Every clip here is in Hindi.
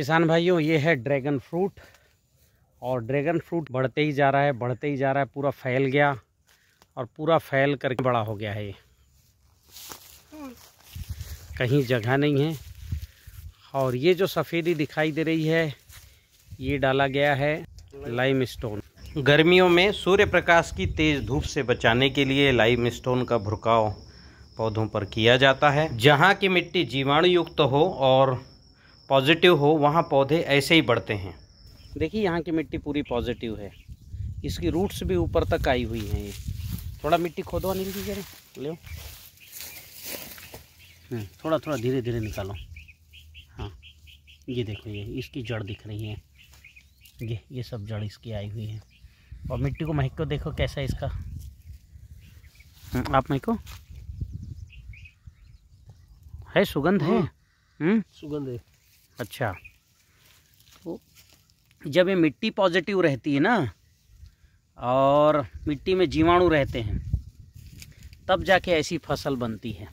किसान भाइयों ये है ड्रैगन फ्रूट और ड्रैगन फ्रूट बढ़ते ही जा रहा है बढ़ते ही जा रहा है पूरा फैल गया और पूरा फैल करके बड़ा हो गया है ये कहीं जगह नहीं है और ये जो सफ़ेदी दिखाई दे रही है ये डाला गया है लाइम स्टोन गर्मियों में सूर्य प्रकाश की तेज़ धूप से बचाने के लिए लाइम स्टोन का भुरकाव पौधों पर किया जाता है जहाँ की मिट्टी जीवाणु युक्त तो हो और पॉजिटिव हो वहाँ पौधे ऐसे ही बढ़ते हैं देखिए यहाँ की मिट्टी पूरी पॉजिटिव है इसकी रूट्स भी ऊपर तक आई हुई हैं ये थोड़ा मिट्टी खोदो अनिल जी जरा ले हम्म, थोड़ा थोड़ा धीरे धीरे निकालो हाँ ये देखो ये इसकी जड़ दिख रही है ये ये सब जड़ इसकी आई हुई है और मिट्टी को महको देखो कैसा है इसका हम्म, आप महको है सुगंध है हाँ। हम्म। सुगंध है अच्छा तो जब ये मिट्टी पॉजिटिव रहती है ना और मिट्टी में जीवाणु रहते हैं तब जाके ऐसी फसल बनती है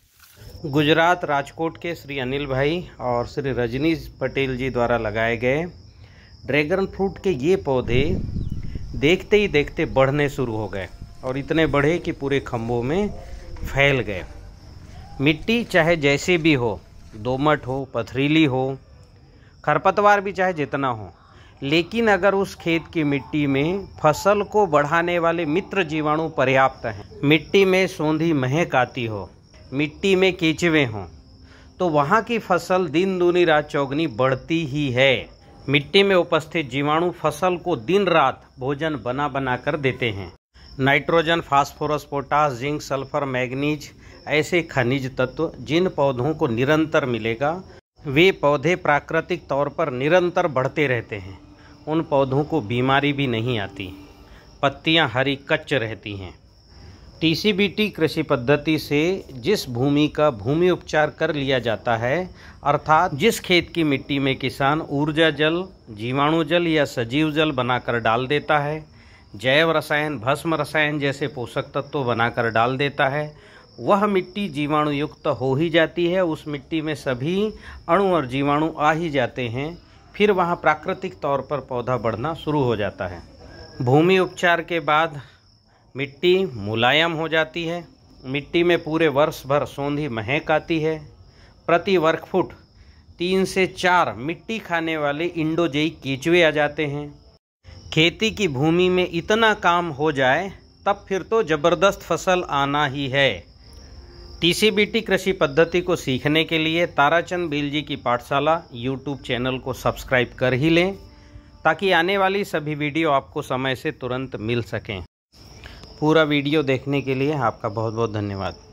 गुजरात राजकोट के श्री अनिल भाई और श्री रजनीश पटेल जी द्वारा लगाए गए ड्रैगन फ्रूट के ये पौधे देखते ही देखते बढ़ने शुरू हो गए और इतने बढ़े कि पूरे खम्भों में फैल गए मिट्टी चाहे जैसे भी हो दोमट हो पथरीली हो खरपतवार भी चाहे जितना हो लेकिन अगर उस खेत की मिट्टी में फसल को बढ़ाने वाले मित्र जीवाणु पर्याप्त हैं मिट्टी में सौंधी महक आती हो मिट्टी में केचवे हों तो वहाँ की फसल दिन दूनी रात चौगनी बढ़ती ही है मिट्टी में उपस्थित जीवाणु फसल को दिन रात भोजन बना बना कर देते हैं nitrogen phosphorus potash zinc sulphur manganese ऐसे खनिज तत्व जिन पौधों को निरंतर मिलेगा वे पौधे प्राकृतिक तौर पर निरंतर बढ़ते रहते हैं उन पौधों को बीमारी भी नहीं आती पत्तियां हरी कच्च रहती हैं टीसीबीटी कृषि पद्धति से जिस भूमि का भूमि उपचार कर लिया जाता है अर्थात जिस खेत की मिट्टी में किसान ऊर्जा जल जीवाणु जल या सजीव जल बनाकर डाल देता है जैव रसायन भस्म रसायन जैसे पोषक तत्व तो बनाकर डाल देता है वह मिट्टी जीवाणु युक्त हो ही जाती है उस मिट्टी में सभी अणु और जीवाणु आ ही जाते हैं फिर वहाँ प्राकृतिक तौर पर पौधा बढ़ना शुरू हो जाता है भूमि उपचार के बाद मिट्टी मुलायम हो जाती है मिट्टी में पूरे वर्ष भर सौंधी महक आती है प्रति वर्ग फुट तीन से चार मिट्टी खाने वाले इंडोजेई केचवे आ जाते हैं खेती की भूमि में इतना काम हो जाए तब फिर तो ज़बरदस्त फसल आना ही है टीसीबीटी कृषि पद्धति को सीखने के लिए ताराचंद बिल जी की पाठशाला यूट्यूब चैनल को सब्सक्राइब कर ही लें ताकि आने वाली सभी वीडियो आपको समय से तुरंत मिल सकें पूरा वीडियो देखने के लिए आपका बहुत बहुत धन्यवाद